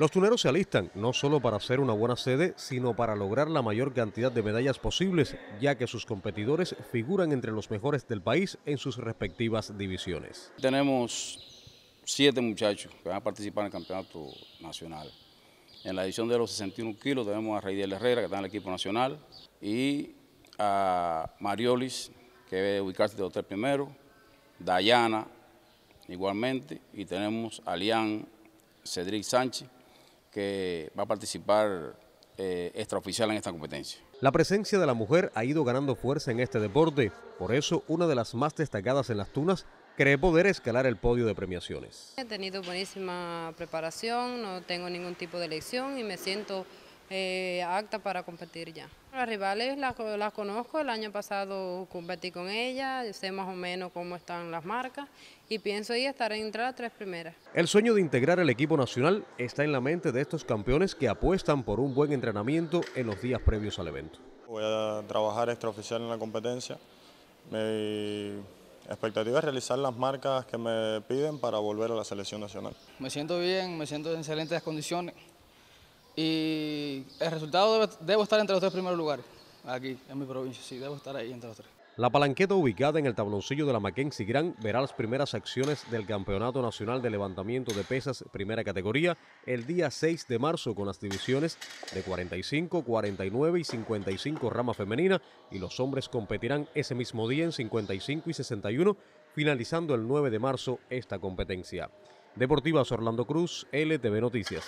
Los tuneros se alistan no solo para hacer una buena sede, sino para lograr la mayor cantidad de medallas posibles, ya que sus competidores figuran entre los mejores del país en sus respectivas divisiones. Tenemos siete muchachos que van a participar en el campeonato nacional. En la edición de los 61 kilos tenemos a Raidel Herrera, que está en el equipo nacional, y a Mariolis, que debe ubicarse de los primero primeros, Dayana, igualmente, y tenemos a Lian Cedric Sánchez, que va a participar eh, extraoficial en esta competencia. La presencia de la mujer ha ido ganando fuerza en este deporte, por eso una de las más destacadas en las tunas cree poder escalar el podio de premiaciones. He tenido buenísima preparación, no tengo ningún tipo de elección y me siento eh, ...acta para competir ya. Las rivales las, conozco, el año pasado competí con ellas, sé más o menos cómo están las marcas y pienso ahí estar en las tres primeras. El sueño de integrar el equipo nacional está en la mente de estos campeones que apuestan por un buen entrenamiento en los días previos al evento. Voy a trabajar extraoficial en la competencia. Mi expectativa es realizar las marcas que me piden para volver a la selección nacional. Me siento bien, me siento en excelentes condiciones. Y el resultado debo estar entre los tres primeros lugares, aquí en mi provincia, sí, debo estar ahí entre los tres. La palanqueta ubicada en el tabloncillo de la Mackenzie Gran verá las primeras acciones del Campeonato Nacional de Levantamiento de Pesas Primera Categoría el día 6 de marzo con las divisiones de 45, 49 y 55 rama femenina y los hombres competirán ese mismo día en 55 y 61 finalizando el 9 de marzo esta competencia. Deportivas Orlando Cruz, LTV Noticias.